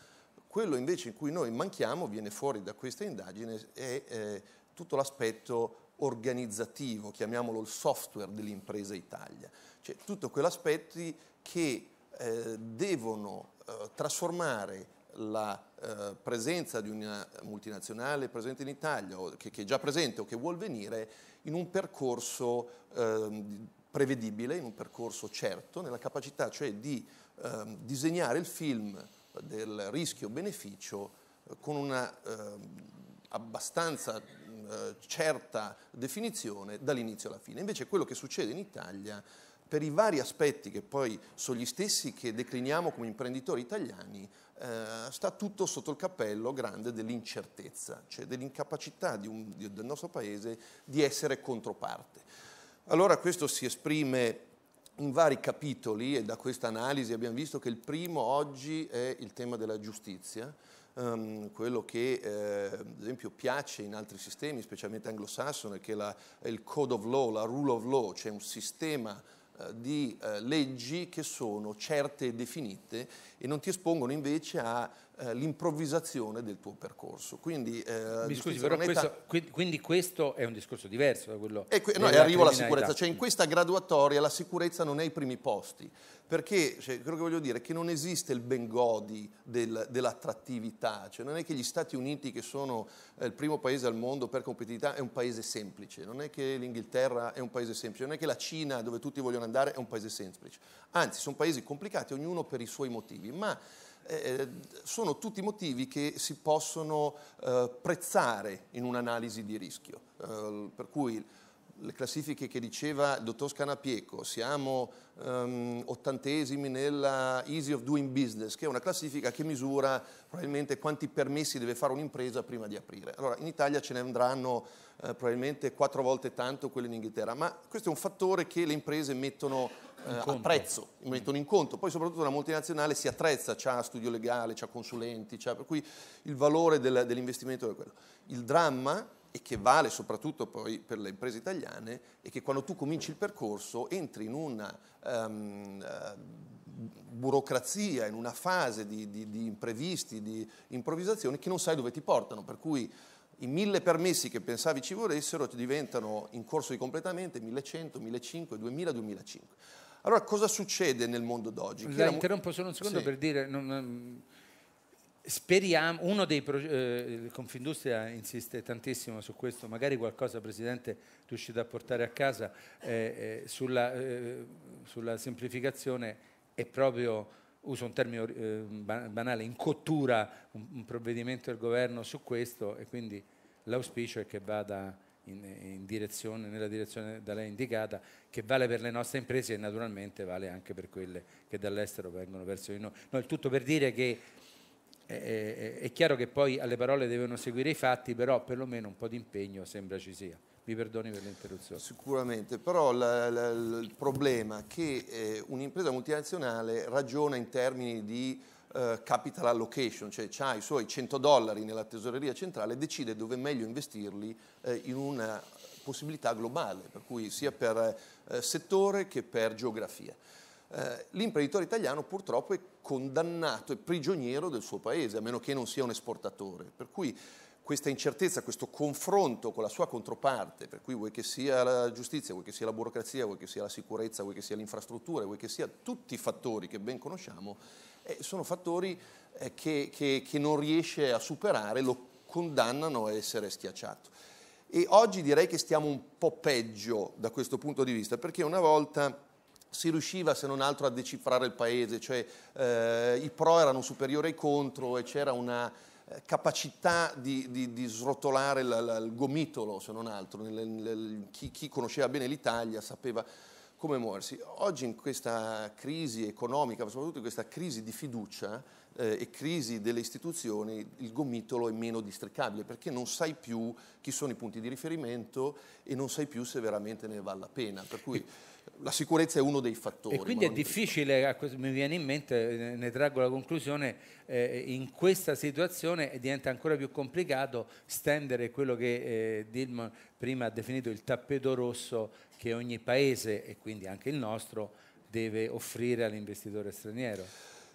Quello invece in cui noi manchiamo, viene fuori da questa indagine, è eh, tutto l'aspetto organizzativo, chiamiamolo il software dell'impresa Italia, cioè tutto quell'aspetto che eh, devono eh, trasformare la eh, presenza di una multinazionale presente in Italia, o che, che, è già presente o che vuole venire, in un percorso eh, prevedibile, in un percorso certo, nella capacità cioè di eh, disegnare il film del rischio-beneficio eh, con una ehm, abbastanza eh, certa definizione dall'inizio alla fine. Invece quello che succede in Italia per i vari aspetti che poi sono gli stessi che decliniamo come imprenditori italiani, eh, sta tutto sotto il cappello grande dell'incertezza, cioè dell'incapacità del nostro Paese di essere controparte. Allora questo si esprime in vari capitoli e da questa analisi abbiamo visto che il primo oggi è il tema della giustizia, um, quello che eh, ad esempio piace in altri sistemi, specialmente anglosassone, che la, è il code of law, la rule of law, cioè un sistema eh, di eh, leggi che sono certe e definite e non ti espongono invece all'improvvisazione eh, del tuo percorso. Quindi, eh, Mi scusi, però questo, quindi questo è un discorso diverso da quello... E que- no, e arrivo alla sicurezza, cioè in questa graduatoria la sicurezza non è ai primi posti, perché cioè, quello che voglio dire è che non esiste il ben godi del, dell'attrattività, cioè, non è che gli Stati Uniti che sono eh, il primo paese al mondo per competitività è un paese semplice, non è che l'Inghilterra è un paese semplice, non è che la Cina dove tutti vogliono andare è un paese semplice, anzi sono paesi complicati ognuno per i suoi motivi, ma eh, sono tutti motivi che si possono eh, prezzare in un'analisi di rischio, eh, per cui le classifiche che diceva il dottor Scanapieco, siamo um, ottantesimi nella Easy of Doing Business, che è una classifica che misura probabilmente quanti permessi deve fare un'impresa prima di aprire. Allora, in Italia ce ne andranno eh, probabilmente quattro volte tanto quelli in Inghilterra, ma questo è un fattore che le imprese mettono eh, a prezzo, mm. mettono in conto. Poi soprattutto la multinazionale si attrezza, ha studio legale, ha consulenti, per cui il valore del, dell'investimento è quello. Il dramma e che vale soprattutto poi per le imprese italiane è che quando tu cominci il percorso entri in una um, burocrazia, in una fase di, di, di imprevisti, di improvvisazioni che non sai dove ti portano, per cui i mille permessi che pensavi ci volessero diventano in corso di completamento 1100, 1500, 2000, 2005. Allora cosa succede nel mondo d'oggi? Mi interrompo solo un secondo sì. per dire... Non, Speriamo, uno dei progetti, eh, Confindustria insiste tantissimo su questo, magari qualcosa Presidente riuscite a portare a casa eh, eh, sulla, eh, sulla, semplificazione è proprio, uso un termine eh, banale, in cottura un, un, provvedimento del governo su questo e quindi l'auspicio è che vada in, in direzione, nella direzione da lei indicata, che vale per le nostre imprese e naturalmente vale anche per quelle che dall'estero vengono verso di noi. No, il tutto per dire che è, è, chiaro che poi alle parole devono seguire i fatti, però perlomeno un po' di impegno sembra ci sia. Mi perdoni per l'interruzione. Sicuramente, però la, la, il problema è che eh, un'impresa multinazionale ragiona in termini di eh, capital allocation, cioè ha i suoi 100 dollari nella tesoreria centrale e decide dove è meglio investirli eh, in una possibilità globale, per cui sia per eh, settore che per geografia. Eh, l'imprenditore italiano purtroppo è condannato, è prigioniero del suo paese, a meno che non sia un esportatore. Per cui questa incertezza, questo confronto con la sua controparte, per cui vuoi che sia la giustizia, vuoi che sia la burocrazia, vuoi che sia la sicurezza, vuoi che sia l'infrastruttura, vuoi che sia tutti i fattori che ben conosciamo, eh, sono fattori eh, che, che, che non riesce a superare, lo condannano a essere schiacciato. E oggi direi che stiamo un po' peggio da questo punto di vista, perché una volta si riusciva se non altro a decifrare il paese, cioè eh, i pro erano superiori ai contro e c'era una eh, capacità di, di, di srotolare la, la, il gomitolo, se non altro. Nel, nel, chi, chi conosceva bene l'Italia sapeva come muoversi. Oggi in questa crisi economica, ma soprattutto in questa crisi di fiducia eh, e crisi delle istituzioni, il gomitolo è meno districabile perché non sai più chi sono i punti di riferimento e non sai più se veramente ne vale la pena. Per cui la sicurezza è uno dei fattori. E quindi è difficile, mi viene in mente, eh, ne traggo la conclusione, eh, in questa situazione diventa ancora più complicato stendere quello che eh, Dilma prima ha definito il tappeto rosso che ogni paese, e quindi anche il nostro, deve offrire all'investitore straniero.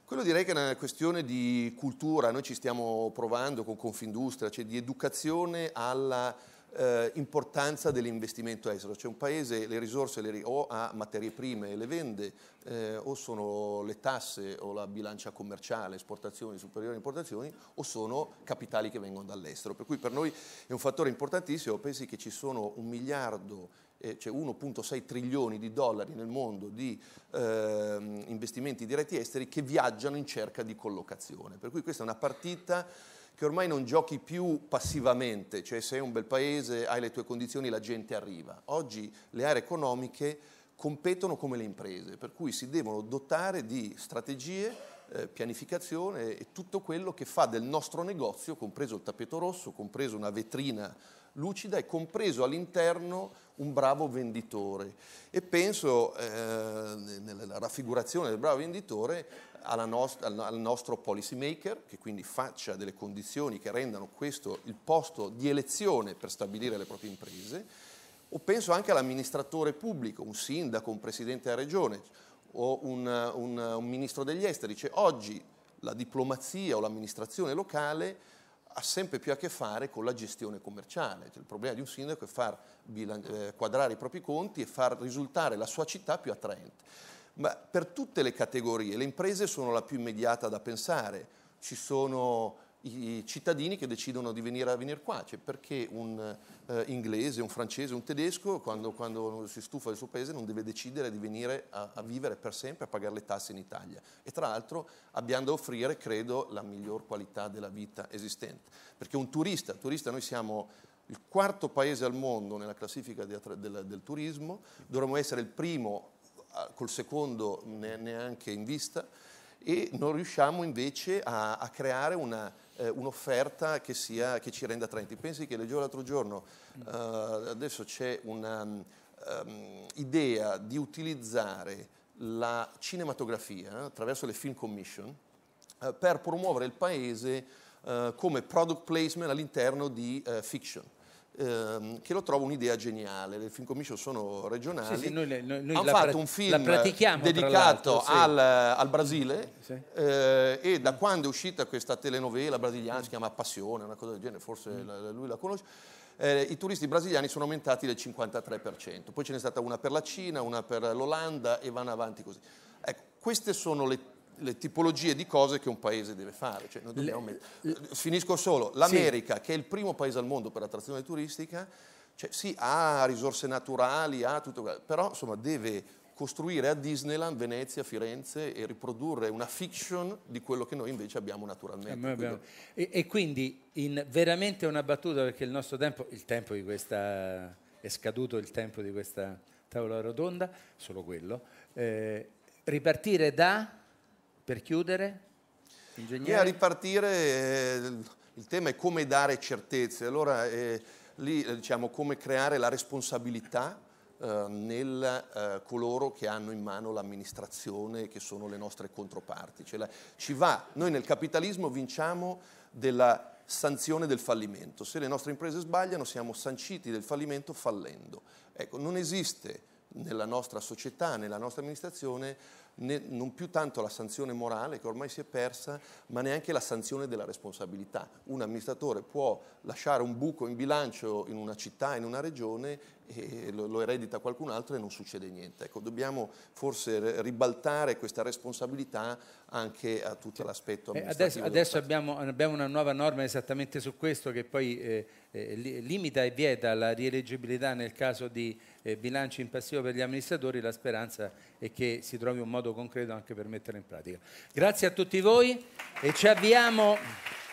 Quello direi che è una questione di cultura, noi ci stiamo provando con Confindustria, cioè di educazione alla eh, importanza dell'investimento estero, cioè un paese le risorse le, o ha materie prime e le vende eh, o sono le tasse o la bilancia commerciale, esportazioni superiori a importazioni o sono capitali che vengono dall'estero, per cui per noi è un fattore importantissimo, pensi che ci sono un miliardo eh, cioè 1.6 trilioni di dollari nel mondo di ehm, investimenti diretti esteri che viaggiano in cerca di collocazione, per cui questa è una partita che ormai non giochi più passivamente, cioè sei un bel paese, hai le tue condizioni, la gente arriva. Oggi le aree economiche competono come le imprese, per cui si devono dotare di strategie eh, pianificazione e tutto quello che fa del nostro negozio, compreso il tappeto rosso, compreso una vetrina lucida e compreso all'interno un bravo venditore. E penso eh, nella raffigurazione del bravo venditore nost- al nostro policy maker che quindi faccia delle condizioni che rendano questo il posto di elezione per stabilire le proprie imprese, o penso anche all'amministratore pubblico, un sindaco, un presidente della regione o un, un, un ministro degli esteri. Cioè, oggi la diplomazia o l'amministrazione locale ha sempre più a che fare con la gestione commerciale. Cioè, il problema di un sindaco è far bilan- eh, quadrare i propri conti e far risultare la sua città più attraente ma per tutte le categorie. Le imprese sono la più immediata da pensare, ci sono i cittadini che decidono di venire a venire qua, cioè perché un eh, inglese, un francese, un tedesco quando, quando, si stufa del suo paese non deve decidere di venire a, a vivere per sempre, a pagare le tasse in Italia e tra l'altro abbiamo da offrire credo la miglior qualità della vita esistente, perché un turista, turista noi siamo il quarto paese al mondo nella classifica del, del, del turismo, dovremmo essere il primo col secondo neanche in vista e non riusciamo invece a, a creare una, eh, un'offerta che, sia, che, ci renda attraenti. Pensi che leggevo l'altro giorno, eh, adesso c'è un'idea ehm, um, di utilizzare la cinematografia attraverso le film commission eh, per promuovere il paese eh, come product placement all'interno di eh, fiction ehm, che lo trovo un'idea geniale. Le film commission sono regionali. Sì, sì, noi, noi, noi Hanno fatto un film dedicato sì. al, al, Brasile eh, e da quando è uscita questa telenovela brasiliana, si chiama Passione, una cosa del genere, forse mm. la, lui la conosce. Eh, i turisti brasiliani sono aumentati del 53%, poi ce n'è stata una per la Cina, una per l'Olanda e vanno avanti così. Ecco, queste sono le le tipologie di cose che un paese deve fare. Cioè le, Finisco solo, l'America, sì. che è il primo paese al mondo per l'attrazione turistica, cioè, sì, ha risorse naturali, ha tutto, però insomma, deve costruire a Disneyland, Venezia, Firenze e riprodurre una fiction di quello che noi invece abbiamo naturalmente. Eh, abbiamo. E, e, quindi in veramente una battuta, perché il nostro tempo, il tempo di questa, è scaduto il tempo di questa tavola rotonda, solo quello, eh, ripartire da... Per chiudere, ingegnere? E a ripartire eh, il tema è come dare certezze, allora eh, lì eh, diciamo come creare la responsabilità eh, eh, coloro che hanno in mano l'amministrazione, che sono le nostre controparti. Cioè, la, ci va, noi nel capitalismo vinciamo della sanzione del fallimento. Se le nostre imprese sbagliano siamo sanciti del fallimento fallendo. Ecco, non esiste nella nostra società, nella nostra amministrazione, né, non più tanto la sanzione morale che ormai si è persa, ma neanche la sanzione della responsabilità. Un amministratore può lasciare un buco in bilancio in una città, in una regione e lo, lo eredita qualcun altro e non succede niente. Ecco, dobbiamo forse ribaltare questa responsabilità anche a tutto l'aspetto amministrativo. Eh, adesso, adesso abbiamo, abbiamo, una nuova norma esattamente su questo che poi eh, eh, limita e vieta la rieleggibilità nel caso di eh, bilanci in passivo per gli amministratori, la speranza è che si trovi un modo concreto anche per metterla in pratica. Grazie a tutti voi e ci avviamo...